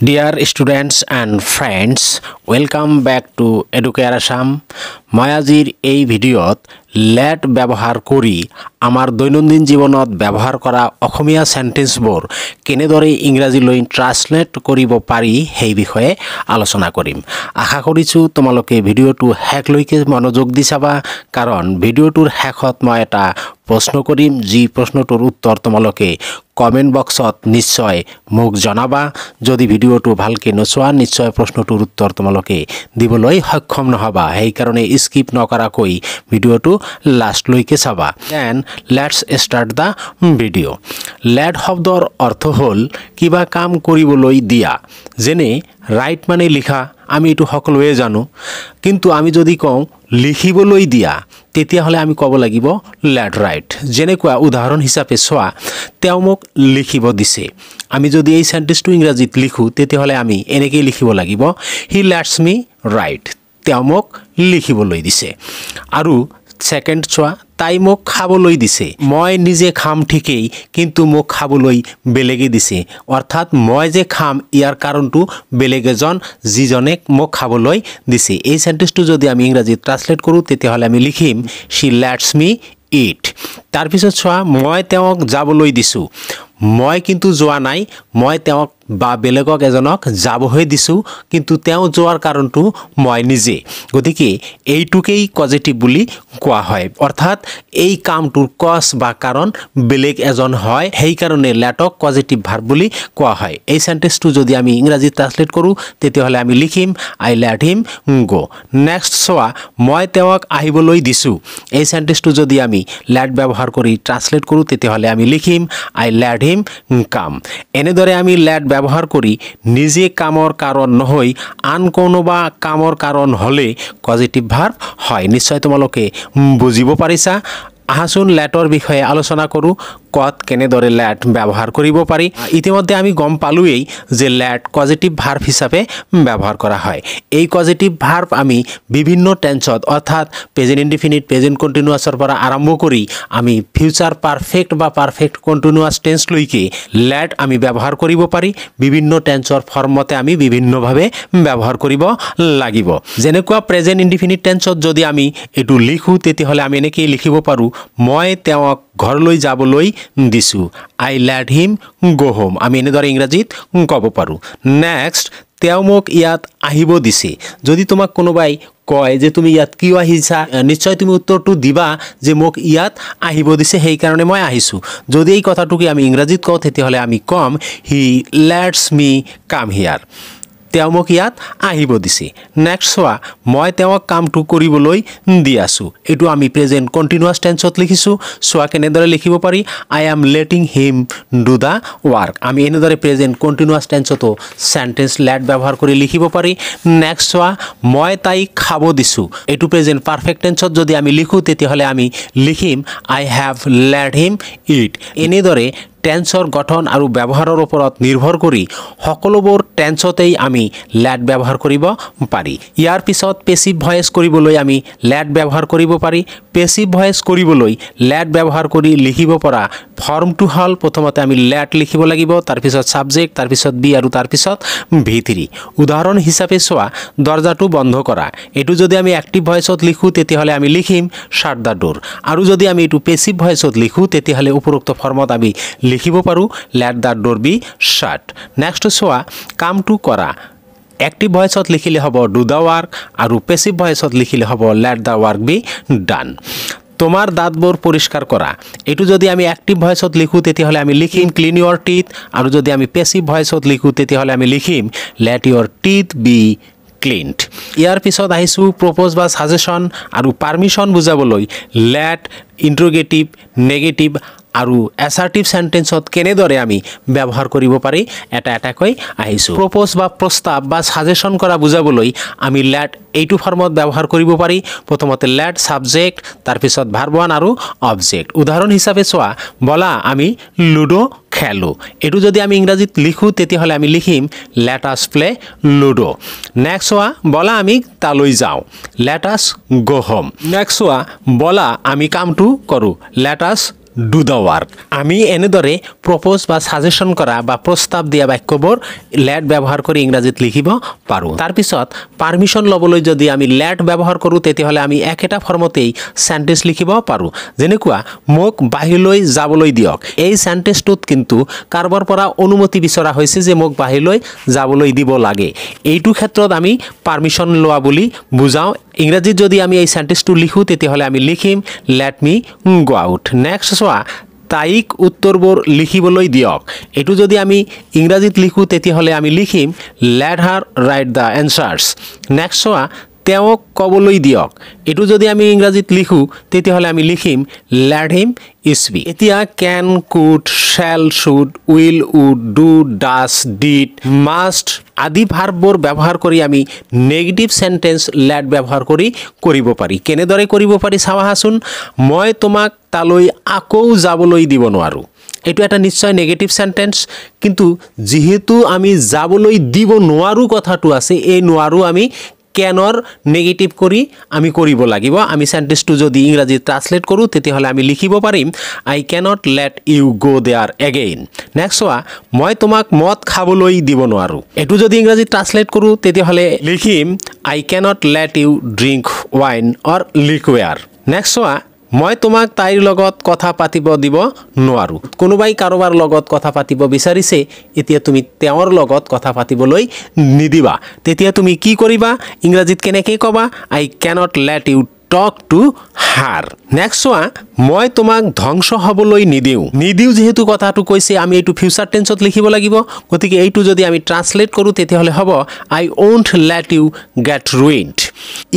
Dear students and friends, welcome back to Educare Assam. মায়াজিৰ এই ভিডিঅ'ত late ব্যৱহাৰ কৰি আমাৰ দৈনন্দিন জীৱনত ব্যৱহাৰ কৰা অসমীয়া চেণ্টেন্সবোৰ কেনেদৰে ইংৰাজীলৈ ট্ৰান্সলেট কৰিব পাৰি সেই বিষয়ে আলোচনা কৰিম আশা কৰিছোঁ তোমালোকে ভিডিঅ'টো শেষলৈকে মনোযোগ দি চাবা কাৰণ ভিডিঅ'টোৰ শেষত মই এটা প্ৰশ্ন কৰিম যি প্ৰশ্নটোৰ উত্তৰ তোমালোকে কমেণ্ট বক্সত নিশ্চয় মোক জনাবা যদি ভিডিঅ'টো ভালকৈ নোচোৱা নিশ্চয় প্ৰশ্নটোৰ উত্তৰ তোমালোকে দিবলৈ সক্ষম নহ'বা সেইকাৰণে স্কিপ ન કરા કોઈ লাস্ট লৈকে চাবা then let's start the video' let শব্দৰ অৰ্থ হ'ল কিবা কাম কৰিবলৈ দিয়া যেনে ৰাইট মানে লিখা আমি এইটো সকলোৱে জানো কিন্তু আমি যদি কওঁ লিখিবলৈ দিয়া তেতিয়াহ'লে আমি ক'ব লাগিব লেট ৰাইট যেনেকুৱা উদাহৰণ হিচাপে চোৱা তেওঁ মোক লিখিব দিছে আমি যদি এই চেণ্টেঞ্চটো ইংৰাজীত লিখোঁ তেতিয়াহ'লে আমি এনেকেই লিখিব লাগিব হি লেটছ মি ৰাইট তেওঁ মোক লিখিবলৈ দিছে আৰু ছেকেণ্ড চোৱা তাই মোক খাবলৈ দিছে মই নিজে খাম ঠিকেই কিন্তু মোক খাবলৈ বেলেগে দিছে অৰ্থাৎ মই যে খাম ইয়াৰ কাৰণটো বেলেগ এজন যিজনে মোক খাবলৈ দিছে এই চেণ্টেন্সটো যদি আমি ইংৰাজীত ট্ৰান্সলেট কৰোঁ তেতিয়াহ'লে আমি লিখিম শ্বি লেটছ মি ইট তাৰপিছত চোৱা মই তেওঁক যাবলৈ দিছোঁ মই কিন্তু যোৱা নাই মই তেওঁক বা বেলেগক এজনক যাবহে দিছোঁ কিন্তু তেওঁ যোৱাৰ কাৰণটো মই নিজে গতিকে এইটোকেই পজিটিভ বুলি কোৱা হয় অৰ্থাৎ এই কামটোৰ কজ বা কাৰণ বেলেগ এজন হয় সেইকাৰণে লেটক পজিটিভ ভাৰ বুলি কোৱা হয় এই চেণ্টেন্সটো যদি আমি ইংৰাজীত ট্ৰান্সলেট কৰোঁ তেতিয়াহ'লে আমি লিখিম আই লেট হিম গ' নেক্সট চোৱা মই তেওঁক আহিবলৈ দিছোঁ এই চেণ্টেন্সটো যদি আমি লেট ব্যৱহাৰ কৰি ট্ৰান্সলেট কৰোঁ তেতিয়াহ'লে আমি লিখিম আই লেট হিম কাম এনেদৰে আমি লেট ব্যবহার করি নিজে কামৰ কাৰণ নহৈ আন কোনোবা কামৰ কাৰণ হ'লে পজিটিভ ভাৰ্ব হয় নিশ্চয় তোমালোকে বুজিব পাৰিছা আহাচোন লেটৰ বিষয়ে আলোচনা কৰোঁ কত কেনেদৰে লেট ব্যৱহাৰ কৰিব পাৰি ইতিমধ্যে আমি গম পালোঁৱেই যে লেট পজিটিভ ভাৰ্ভ হিচাপে ব্যৱহাৰ কৰা হয় এই পজিটিভ ভাৰ্ভ আমি বিভিন্ন টেন্সত অৰ্থাৎ প্ৰেজেণ্ট ইণ্ডিফিনিট প্ৰেজেণ্ট কণ্টিনিউৱাছৰ পৰা আৰম্ভ কৰি আমি ফিউচাৰ পাৰফেক্ট বা পাৰফেক্ট কণ্টিনিউৱাছ টেন্সলৈকে লেট আমি ব্যৱহাৰ কৰিব পাৰি বিভিন্ন টেন্সৰ ফৰ্মতে আমি বিভিন্নভাৱে ব্যৱহাৰ কৰিব লাগিব যেনেকুৱা প্ৰেজেণ্ট ইণ্ডিফিনিট টেন্সত যদি আমি এইটো লিখোঁ তেতিয়াহ'লে আমি এনেকৈ লিখিব পাৰোঁ মই তেওঁক ঘৰলৈ যাবলৈ দিছোঁ আই লেট হিম গ' হোম আমি এনেদৰে ইংৰাজীত ক'ব পাৰোঁ নেক্সট তেওঁ মোক ইয়াত আহিব দিছে যদি তোমাক কোনোবাই কয় যে তুমি ইয়াত কিয় আহিছা নিশ্চয় তুমি উত্তৰটো দিবা যে মোক ইয়াত আহিব দিছে সেইকাৰণে মই আহিছোঁ যদি এই কথাটোকে আমি ইংৰাজীত কওঁ তেতিয়াহ'লে আমি ক'ম হি লেটছ মি কাম হিয়াৰ তেওঁমক ইয়াত আহিব দিছে নেক্সট চোৱা মই তেওঁক কামটো কৰিবলৈ দি আছোঁ এইটো আমি প্ৰেজেণ্ট কণ্টিনিউৱাছ টেঞ্চত লিখিছোঁ চোৱা কেনেদৰে লিখিব পাৰি I am letting him do the work আমি এনেদৰে প্ৰেজেণ্ট কণ্টিনিউৱাছ টেঞ্চতো চেণ্টেঞ্চ লেট ব্যৱহাৰ কৰি লিখিব পাৰি নেক্সট চোৱা মই তাইক খাব দিছোঁ এইটো প্ৰেজেণ্ট পাৰফেক্ট টেঞ্চত যদি আমি লিখোঁ তেতিয়াহ'লে আমি লিখিম I have let him it এনেদৰে টেন্সৰ গঠন আৰু ব্যৱহাৰৰ ওপৰত নিৰ্ভৰ কৰি সকলোবোৰ টেন্সতেই আমি লেট ব্যৱহাৰ কৰিব পাৰি ইয়াৰ পিছত পেচিভ ভইচ কৰিবলৈ আমি লেট ব্যৱহাৰ কৰিব পাৰি পেচিভ ভইচ কৰিবলৈ লেট ব্যৱহাৰ কৰি লিখিব পৰা ফৰ্মটো হ'ল প্ৰথমতে আমি লেট লিখিব লাগিব তাৰপিছত ছাবজেক্ট তাৰপিছত বি আৰু তাৰপিছত ভি থ্ৰী উদাহৰণ হিচাপে চোৱা দৰ্জাটো বন্ধ কৰা এইটো যদি আমি এক্টিভ ভইচত লিখোঁ তেতিয়াহ'লে আমি লিখিম শ্বাট দ্য ডোৰ আৰু যদি আমি এইটো পেচিভ ভইচত লিখোঁ তেতিয়াহ'লে উপৰোক্ত ফৰ্মত আমি লিখিব পাৰোঁ let the door be shut next চোৱা কামটো কৰা এক্টিভ ভইচত লিখিলে হ'ব ডু দ্য ৱাৰ্ক আৰু পেচিভ ভইচত লিখিলে হ'ব let the work be done তোমাৰ দাঁতবোৰ পৰিষ্কাৰ কৰা এইটো যদি আমি এক্টিভ ভইচত লিখোঁ তেতিয়াহ'লে আমি লিখিম ক্লিন ইয়ৰ টিথ আৰু যদি আমি পেচিভ ভইচত লিখোঁ তেতিয়াহ'লে আমি লিখিম লেট ইয়ৰ টিথ বি ক্লিনড ইয়াৰ পিছত আহিছোঁ প্ৰপ'জ বা ছাজেশ্যন আৰু পাৰ্মিশ্যন বুজাবলৈ লেট ইণ্ট্ৰগেটিভ নেগেটিভ আৰু এছাৰ্টিভ চেণ্টেঞ্চত কেনেদৰে আমি ব্যৱহাৰ কৰিব পাৰি এটা এটাকৈ আহিছোঁ প্ৰপ'জ বা প্ৰস্তাৱ বা ছাজেশ্যন কৰা বুজাবলৈ আমি লেট এইটো ফৰ্মত ব্যৱহাৰ কৰিব পাৰি প্ৰথমতে লেট ছাবজেক্ট তাৰপিছত ভাৰ্ব ওৱান আৰু অবজেক্ট উদাহৰণ হিচাপে চোৱা বলা আমি লুডো খেলোঁ এইটো যদি আমি ইংৰাজীত লিখোঁ তেতিয়াহ'লে আমি লিখিম লেট প্লে লুডো নেক্সট হোৱা বলা আমি তালৈ যাওঁ লেট আছ হোম নেক্সট হোৱা বলা আমি কামটো কৰোঁ লেট ডু দ্য ওয়ার্ক আমি এনে দরে প্রপোজ বা সাজেশন করা বা প্রস্তাৱ দিয়া বাক্যবোৰ লেট ব্যৱহাৰ কৰি ইংৰাজীত লিখিব পাৰোঁ তাৰপিছত পাৰ্মিশ্যন ল'বলৈ যদি আমি লেট ব্যৱহাৰ কৰোঁ তেতিয়াহ'লে আমি একেটা ফৰ্মতেই চেণ্টেঞ্চ লিখিব পাৰোঁ যেনেকুৱা মোক বাহিৰলৈ যাবলৈ দিয়ক এই চেণ্টেঞ্চটোত কিন্তু কাৰোবাৰ পৰা অনুমতি বিচৰা হৈছে যে মোক বাহিৰলৈ যাবলৈ দিব লাগে এইটো ক্ষেত্ৰত আমি পাৰ্মিশ্যন লোৱা বুলি বুজাওঁ ইংৰাজীত যদি আমি এই চেণ্টেঞ্চটো লিখোঁ তেতিয়াহ'লে আমি লিখিম let me go' out next বনোৱা তাইক উত্তৰবোৰ লিখিবলৈ দিয়ক এইটো যদি আমি ইংৰাজীত লিখোঁ তেতিয়াহ'লে আমি লিখিম let her write the answers next চোৱা তেওঁক ক'বলৈ দিয়ক এইটো যদি আমি ইংৰাজীত লিখোঁ তেতিয়াহ'লে আমি লিখিম লেট হিম ইচবি এতিয়া can could shall should will would do does did must আদি ভাৰ্ববোৰ ব্যৱহাৰ কৰি আমি নেগেটিভ চেণ্টেঞ্চ লেট ব্যৱহাৰ কৰি কৰিব পাৰি কেনেদৰে কৰিব পাৰি চাওঁহাচোন মই তোমাক তালৈ আকৌ যাবলৈ দিব নোৱাৰোঁ এইটো এটা নিশ্চয় নেগেটিভ চেণ্টেঞ্চ কিন্তু যিহেতু আমি যাবলৈ দিব নোৱাৰোঁ কথাটো আছে এই নোৱাৰোঁ আমি কেনৰ নেগেটিভ কৰি আমি কৰিব লাগিব আমি চেণ্টেঞ্চটো যদি ইংৰাজীত ট্ৰান্সলেট কৰোঁ তেতিয়াহ'লে আমি লিখিব পাৰিম I can't let you go' there again next চোৱা মই তোমাক মদ খাবলৈ দিব নোৱাৰোঁ এইটো যদি ইংৰাজীত ট্ৰান্সলেট কৰোঁ তেতিয়াহ'লে লিখিম I can't let you drink wine or liquor next চোৱা মই তোমাক তাইৰ লগত কথা পাতিব দিব নোৱাৰোঁ কোনোবাই কাৰোবাৰ লগত কথা পাতিব বিচাৰিছে এতিয়া তুমি তেওঁৰ লগত কথা পাতিবলৈ নিদিবা তেতিয়া তুমি কি কৰিবা ইংৰাজীত কেনেকৈ ক'বা I can't let you talk to her next চোৱা মই তোমাক ধ্বংস হ'বলৈ নিদিওঁ নিদিওঁ যিহেতু কথাটো কৈছে আমি এইটো ফিউচাৰ টেঞ্চত লিখিব লাগিব গতিকে এইটো যদি আমি ট্ৰান্সলেট কৰোঁ তেতিয়াহ'লে হ'ব I won't let you get ruined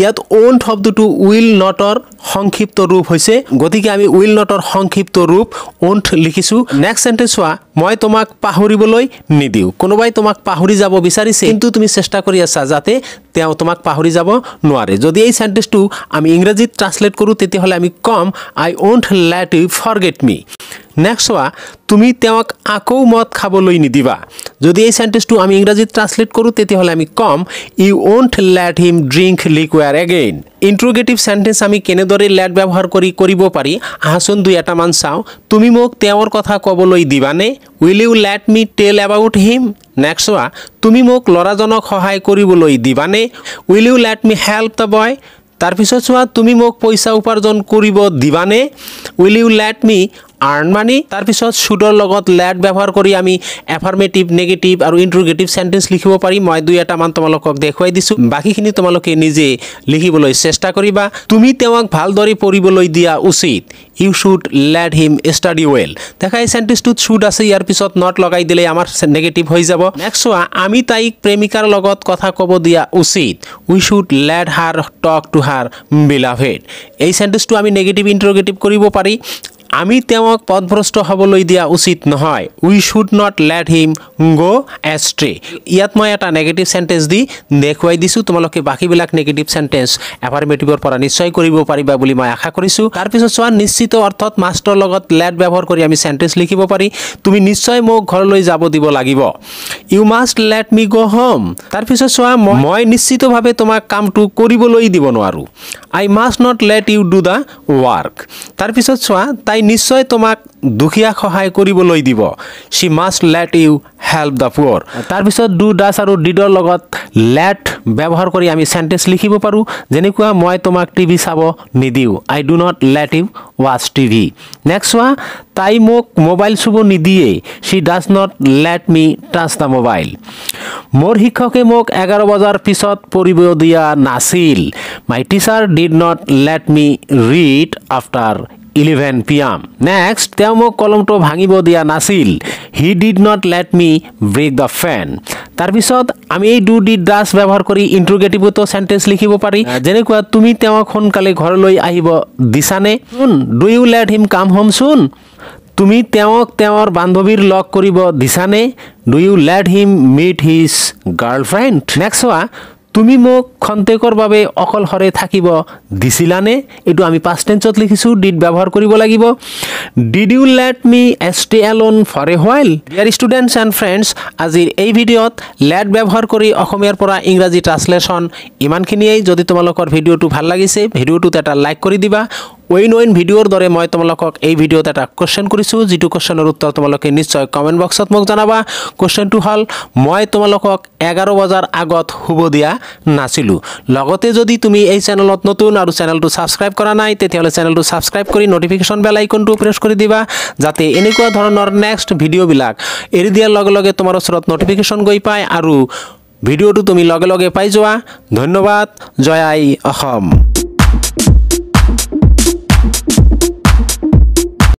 ইয়াত ওণ্ট শব্দটো উইল নটৰ সংক্ষিপ্ত ৰূপ হৈছে গতিকে আমি উইল নটৰ সংক্ষিপ্ত ৰূপ ওণ্ট লিখিছোঁ নেক্সট চেণ্টেঞ্চ চোৱা মই তোমাক পাহৰিবলৈ নিদিওঁ কোনোবাই তোমাক পাহৰি যাব বিচাৰিছে কিন্তু তুমি চেষ্টা কৰি আছা যাতে তেওঁ তোমাক পাহৰি যাব নোৱাৰে যদি এই চেণ্টেঞ্চটো আমি ইংৰাজীত ট্ৰান্সলেট কৰোঁ তেতিয়াহ'লে আমি ক'ম I won't let you forget me next হওয়া তুমি তেওঁক আকৌ মদ খাবলৈ নিদিবা যদি এই চেণ্টেন্সটো আমি ইংৰাজীত ট্ৰান্সলেট কৰোঁ তেতিয়াহ'লে আমি ক'ম you won't let him drink liquor again interrogative sentence আমি কেনেদৰে লেট ব্যৱহাৰ কৰি কৰিব পাৰি আহাচোন দুই এটামান চাওঁ তুমি মোক তেওঁৰ কথা ক'বলৈ দিবানে will you let me tell about him next হোৱা তুমি মোক ল'ৰাজনক সহায় কৰিবলৈ দিবানে will you let me help the boy তাৰপিছত চোৱা তুমি মোক পইচা উপাৰ্জন কৰিব দিবানে will you let me earn money তারপর লগত লেট ব্যবহার করে আমি এফার্মেটিভ নেগেটিভ আর ইন্ট্রোগেটিভ সেন্টেন্স লিখব মই দুই এটা মান তোমাল দেখাই দিছ বাকিখিন তোমালকে নিজে লিখিবলৈ চেষ্টা করবা তুমি ভালদরে পড়বলে দিয়া উচিত you should let him study well দেখা এই সেন্টেন্স শুড আছে ইয়ার পিছত নট লগাই দিলে আমার নেগেটিভ হৈ যাব নেক্সট ওয়া আমি তাইক প্রেমিকার লগত কথা কব দিয়া উচিত we should let her talk to her beloved এই সেন্টেন্স আমি নেগেটিভ ইন্টারোগেটিভ করব পারি আমি তেওঁক পদভ্ৰষ্ট হ'বলৈ দিয়া উচিত নহয় we should not let him go' astray ইয়াত মই এটা নেগেটিভ চেণ্টেঞ্চ দি দেখুৱাই দিছোঁ তোমালোকে বাকীবিলাক নেগেটিভ চেণ্টেঞ্চ এফাৰ্মেটিভৰ পৰা নিশ্চয় কৰিব পাৰিবা বুলি মই আশা কৰিছোঁ তাৰপিছত চোৱা নিশ্চিত অৰ্থত মাষ্টৰ লগত লেট ব্যৱহাৰ কৰি আমি চেণ্টেঞ্চ লিখিব পাৰি তুমি নিশ্চয় মোক ঘৰলৈ যাব দিব লাগিব you must let me go' home তাৰপিছত চোৱা মই নিশ্চিতভাৱে তোমাক কামটো কৰিবলৈ দিব নোৱাৰোঁ I must not let you do the work তাৰপিছত চোৱা তাই নিশ্চয় তোমাক দুখীয়াক সহায় কৰিবলৈ দিব she must let you help the poor তাৰপিছত ডু ডাছ আৰু ডিডৰ লগত লেট ব্যৱহাৰ কৰি আমি চেণ্টেঞ্চ লিখিব পাৰোঁ যেনেকুৱা মই তোমাক টিভি চাব নিদিওঁ I do not let you watch TV next চোৱা তাই মোক মোবাইল চুব নিদিয়েই she does not let me touch the mobile মোৰ শিক্ষকে মোক এঘাৰ বজাৰ পিছত পঢ়িব দিয়া নাছিল my teacher did not let me read after eleven P M next তেওঁ মোক কলমটো ভাঙিব দিয়া নাছিল he did not let me break the pen তাৰপিছত আমি এই ডু ডিড ডাচ ব্যৱহাৰ কৰি ইণ্টাৰগেটিভতো চেণ্টেঞ্চ লিখিব পাৰি যেনেকুৱা তুমি তেওঁক সোনকালে ঘৰলৈ আহিব দিছানে শুন do you let him come home soon তুমি তেওঁক তেওঁৰ বান্ধৱীৰ লগ কৰিব দিছানে do you let him meet his girlfriend next চোৱা তুমি মোক খন্তেকৰ বাবে অকলশৰে থাকিব দিছিলানে এইটো আমি পাষ্ট টেঞ্চত লিখিছোঁ ডিড ব্যৱহাৰ কৰিব লাগিব did you let me stay alone for a while dear students and friends আজিৰ এই ভিডিঅ'ত লেট ব্যৱহাৰ কৰি অসমীয়াৰ পৰা ইংৰাজী ট্ৰাঞ্চলেশ্যন ইমানখিনিয়েই যদি তোমালোকৰ ভিডিঅ'টো ভাল লাগিছে ভিডিঅ'টোত এটা লাইক কৰি দিবা ওয়েন ওয়েন ভিডিওৰ দৰে মই তোমালোকক এই ভিডিওতে এটা কোশ্চেন কৰিছো যেটু কোশ্চেনেৰ উত্তৰ তোমালোকে নিশ্চয় কমেন্ট বক্সত মোক জানাবা কোশ্চেনটো হল মই তোমালোকক 11 বজাৰ আগত হুব দিয়া নাছিলু লগতে যদি তুমি এই চেনেলত নতুন আৰু চেনেলটো সাবস্ক্ৰাইব কৰা নাই তেতে হলে চ্যানেলটো সাবস্ক্ৰাইব কৰি নোটিফিকেশন বেল আইকনটো প্ৰেস কৰি দিবা যাতে এনেকুৱা ধৰণৰ নেক্সট ভিডিও বিলাক এৰি দিয়াৰ লগে লগে তোমাৰ সৰত নোটিফিকেশন গৈ পায় আৰু ভিডিওটো তুমি লগে লগে পাই যোৱা ধন্যবাদ জয় আই অসম